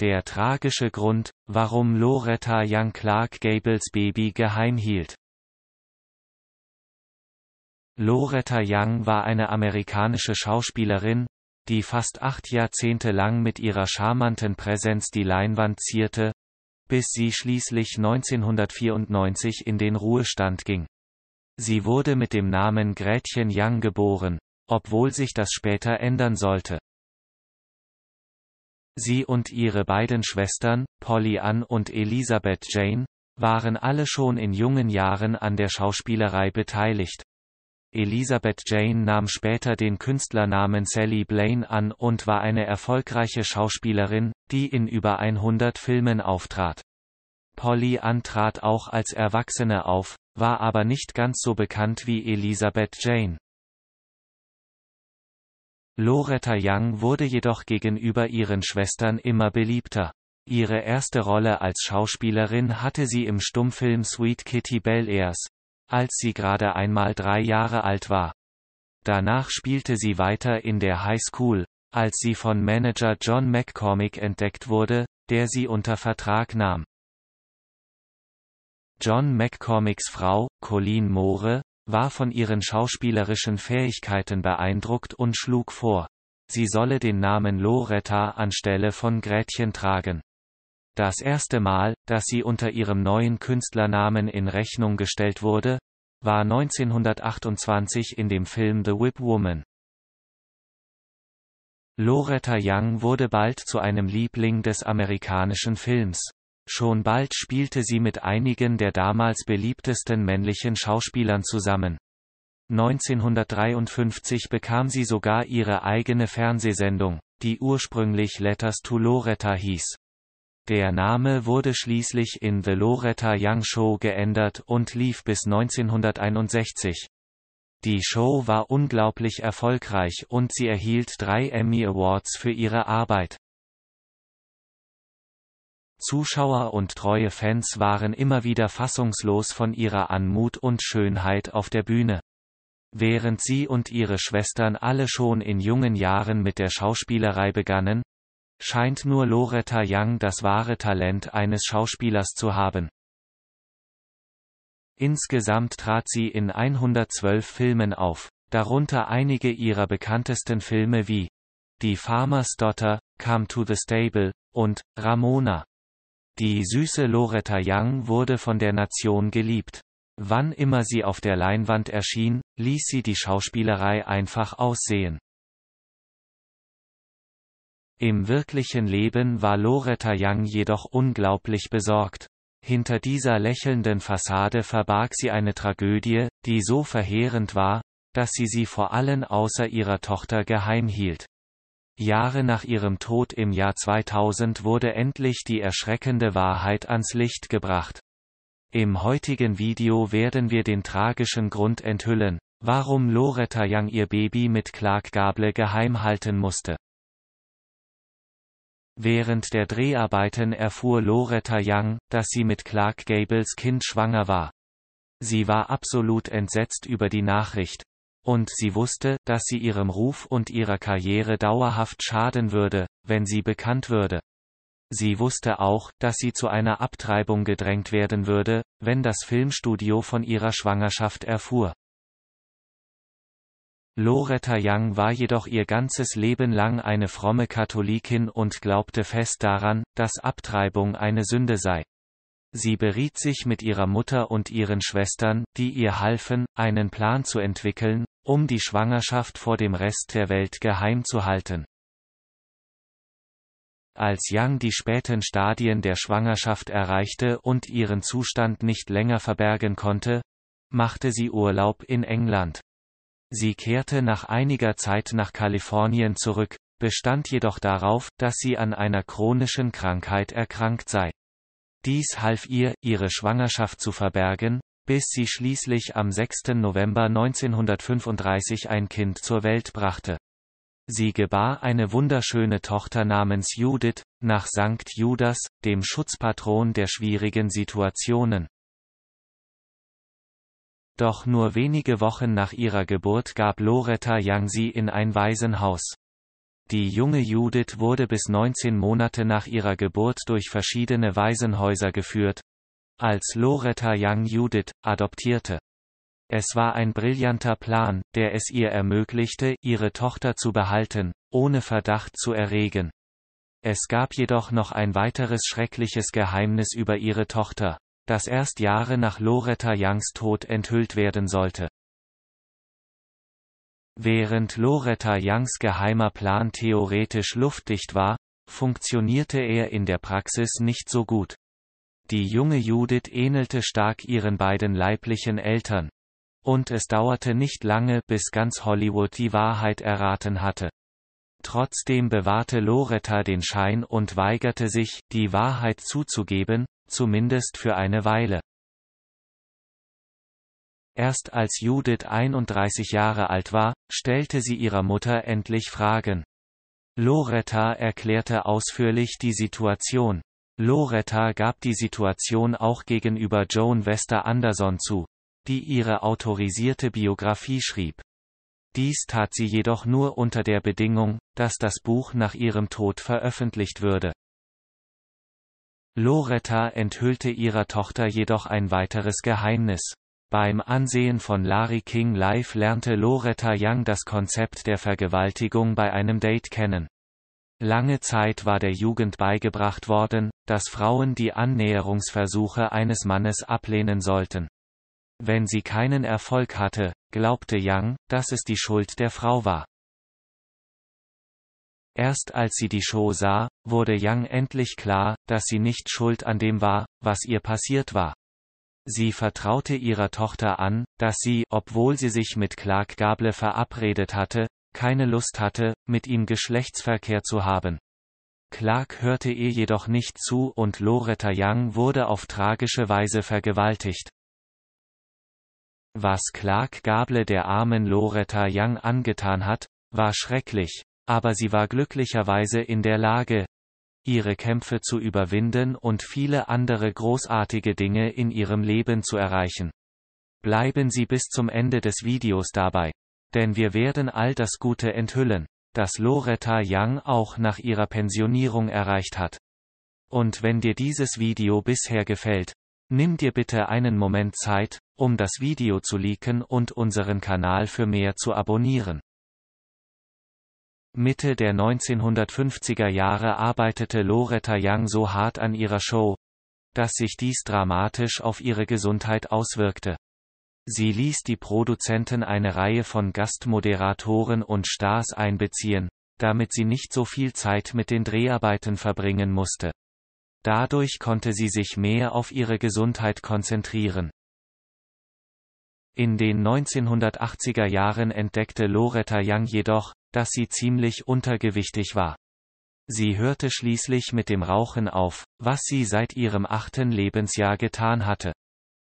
Der tragische Grund, warum Loretta Young Clark Gables Baby geheim hielt. Loretta Young war eine amerikanische Schauspielerin, die fast acht Jahrzehnte lang mit ihrer charmanten Präsenz die Leinwand zierte, bis sie schließlich 1994 in den Ruhestand ging. Sie wurde mit dem Namen Gretchen Young geboren, obwohl sich das später ändern sollte. Sie und ihre beiden Schwestern, Polly Ann und Elisabeth Jane, waren alle schon in jungen Jahren an der Schauspielerei beteiligt. Elisabeth Jane nahm später den Künstlernamen Sally Blaine an und war eine erfolgreiche Schauspielerin, die in über 100 Filmen auftrat. Polly Ann trat auch als Erwachsene auf, war aber nicht ganz so bekannt wie Elisabeth Jane. Loretta Young wurde jedoch gegenüber ihren Schwestern immer beliebter. Ihre erste Rolle als Schauspielerin hatte sie im Stummfilm Sweet Kitty Bel Airs, als sie gerade einmal drei Jahre alt war. Danach spielte sie weiter in der High School, als sie von Manager John McCormick entdeckt wurde, der sie unter Vertrag nahm. John McCormicks Frau, Colleen Moore, war von ihren schauspielerischen Fähigkeiten beeindruckt und schlug vor, sie solle den Namen Loretta anstelle von Gretchen tragen. Das erste Mal, dass sie unter ihrem neuen Künstlernamen in Rechnung gestellt wurde, war 1928 in dem Film The Whip Woman. Loretta Young wurde bald zu einem Liebling des amerikanischen Films. Schon bald spielte sie mit einigen der damals beliebtesten männlichen Schauspielern zusammen. 1953 bekam sie sogar ihre eigene Fernsehsendung, die ursprünglich Letters to Loretta hieß. Der Name wurde schließlich in The Loretta Young Show geändert und lief bis 1961. Die Show war unglaublich erfolgreich und sie erhielt drei Emmy Awards für ihre Arbeit. Zuschauer und treue Fans waren immer wieder fassungslos von ihrer Anmut und Schönheit auf der Bühne. Während sie und ihre Schwestern alle schon in jungen Jahren mit der Schauspielerei begannen, scheint nur Loretta Young das wahre Talent eines Schauspielers zu haben. Insgesamt trat sie in 112 Filmen auf, darunter einige ihrer bekanntesten Filme wie Die Farmer's Daughter, Come to the Stable und Ramona. Die süße Loretta Young wurde von der Nation geliebt. Wann immer sie auf der Leinwand erschien, ließ sie die Schauspielerei einfach aussehen. Im wirklichen Leben war Loretta Young jedoch unglaublich besorgt. Hinter dieser lächelnden Fassade verbarg sie eine Tragödie, die so verheerend war, dass sie sie vor allen außer ihrer Tochter geheim hielt. Jahre nach ihrem Tod im Jahr 2000 wurde endlich die erschreckende Wahrheit ans Licht gebracht. Im heutigen Video werden wir den tragischen Grund enthüllen, warum Loretta Young ihr Baby mit Clark-Gable geheim halten musste. Während der Dreharbeiten erfuhr Loretta Young, dass sie mit Clark Gables Kind schwanger war. Sie war absolut entsetzt über die Nachricht, und sie wusste, dass sie ihrem Ruf und ihrer Karriere dauerhaft schaden würde, wenn sie bekannt würde. Sie wusste auch, dass sie zu einer Abtreibung gedrängt werden würde, wenn das Filmstudio von ihrer Schwangerschaft erfuhr. Loretta Young war jedoch ihr ganzes Leben lang eine fromme Katholikin und glaubte fest daran, dass Abtreibung eine Sünde sei. Sie beriet sich mit ihrer Mutter und ihren Schwestern, die ihr halfen, einen Plan zu entwickeln, um die Schwangerschaft vor dem Rest der Welt geheim zu halten. Als Yang die späten Stadien der Schwangerschaft erreichte und ihren Zustand nicht länger verbergen konnte, machte sie Urlaub in England. Sie kehrte nach einiger Zeit nach Kalifornien zurück, bestand jedoch darauf, dass sie an einer chronischen Krankheit erkrankt sei. Dies half ihr, ihre Schwangerschaft zu verbergen, bis sie schließlich am 6. November 1935 ein Kind zur Welt brachte. Sie gebar eine wunderschöne Tochter namens Judith, nach Sankt Judas, dem Schutzpatron der schwierigen Situationen. Doch nur wenige Wochen nach ihrer Geburt gab Loretta Young sie in ein Waisenhaus. Die junge Judith wurde bis 19 Monate nach ihrer Geburt durch verschiedene Waisenhäuser geführt, als Loretta Young Judith adoptierte. Es war ein brillanter Plan, der es ihr ermöglichte, ihre Tochter zu behalten, ohne Verdacht zu erregen. Es gab jedoch noch ein weiteres schreckliches Geheimnis über ihre Tochter, das erst Jahre nach Loretta Youngs Tod enthüllt werden sollte. Während Loretta Youngs geheimer Plan theoretisch luftdicht war, funktionierte er in der Praxis nicht so gut. Die junge Judith ähnelte stark ihren beiden leiblichen Eltern. Und es dauerte nicht lange, bis ganz Hollywood die Wahrheit erraten hatte. Trotzdem bewahrte Loretta den Schein und weigerte sich, die Wahrheit zuzugeben, zumindest für eine Weile. Erst als Judith 31 Jahre alt war, stellte sie ihrer Mutter endlich Fragen. Loretta erklärte ausführlich die Situation. Loretta gab die Situation auch gegenüber Joan Wester Anderson zu, die ihre autorisierte Biografie schrieb. Dies tat sie jedoch nur unter der Bedingung, dass das Buch nach ihrem Tod veröffentlicht würde. Loretta enthüllte ihrer Tochter jedoch ein weiteres Geheimnis. Beim Ansehen von Larry King Live lernte Loretta Young das Konzept der Vergewaltigung bei einem Date kennen. Lange Zeit war der Jugend beigebracht worden, dass Frauen die Annäherungsversuche eines Mannes ablehnen sollten. Wenn sie keinen Erfolg hatte, glaubte Yang, dass es die Schuld der Frau war. Erst als sie die Show sah, wurde Yang endlich klar, dass sie nicht schuld an dem war, was ihr passiert war. Sie vertraute ihrer Tochter an, dass sie, obwohl sie sich mit Clark Gable verabredet hatte, keine Lust hatte, mit ihm Geschlechtsverkehr zu haben. Clark hörte ihr jedoch nicht zu und Loretta Young wurde auf tragische Weise vergewaltigt. Was Clark Gable der armen Loretta Young angetan hat, war schrecklich, aber sie war glücklicherweise in der Lage, ihre Kämpfe zu überwinden und viele andere großartige Dinge in ihrem Leben zu erreichen. Bleiben Sie bis zum Ende des Videos dabei denn wir werden all das Gute enthüllen, das Loretta Young auch nach ihrer Pensionierung erreicht hat. Und wenn dir dieses Video bisher gefällt, nimm dir bitte einen Moment Zeit, um das Video zu liken und unseren Kanal für mehr zu abonnieren. Mitte der 1950er Jahre arbeitete Loretta Young so hart an ihrer Show, dass sich dies dramatisch auf ihre Gesundheit auswirkte. Sie ließ die Produzenten eine Reihe von Gastmoderatoren und Stars einbeziehen, damit sie nicht so viel Zeit mit den Dreharbeiten verbringen musste. Dadurch konnte sie sich mehr auf ihre Gesundheit konzentrieren. In den 1980er Jahren entdeckte Loretta Young jedoch, dass sie ziemlich untergewichtig war. Sie hörte schließlich mit dem Rauchen auf, was sie seit ihrem achten Lebensjahr getan hatte.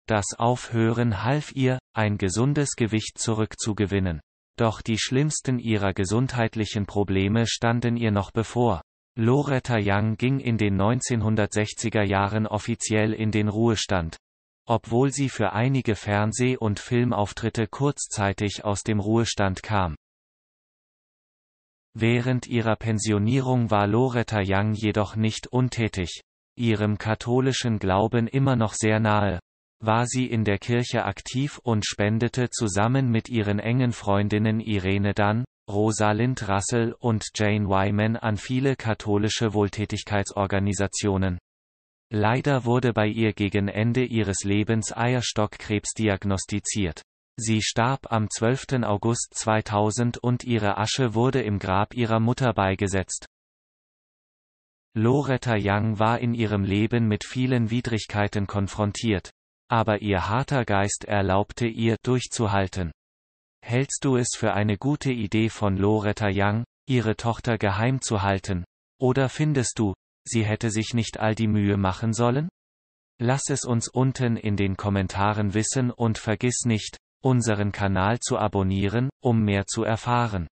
Das Aufhören half ihr, ein gesundes Gewicht zurückzugewinnen. Doch die schlimmsten ihrer gesundheitlichen Probleme standen ihr noch bevor. Loretta Young ging in den 1960er Jahren offiziell in den Ruhestand. Obwohl sie für einige Fernseh- und Filmauftritte kurzzeitig aus dem Ruhestand kam. Während ihrer Pensionierung war Loretta Young jedoch nicht untätig. Ihrem katholischen Glauben immer noch sehr nahe, war sie in der Kirche aktiv und spendete zusammen mit ihren engen Freundinnen Irene Dunn, Rosalind Russell und Jane Wyman an viele katholische Wohltätigkeitsorganisationen. Leider wurde bei ihr gegen Ende ihres Lebens Eierstockkrebs diagnostiziert. Sie starb am 12. August 2000 und ihre Asche wurde im Grab ihrer Mutter beigesetzt. Loretta Young war in ihrem Leben mit vielen Widrigkeiten konfrontiert aber ihr harter Geist erlaubte ihr, durchzuhalten. Hältst du es für eine gute Idee von Loretta Young, ihre Tochter geheim zu halten? Oder findest du, sie hätte sich nicht all die Mühe machen sollen? Lass es uns unten in den Kommentaren wissen und vergiss nicht, unseren Kanal zu abonnieren, um mehr zu erfahren.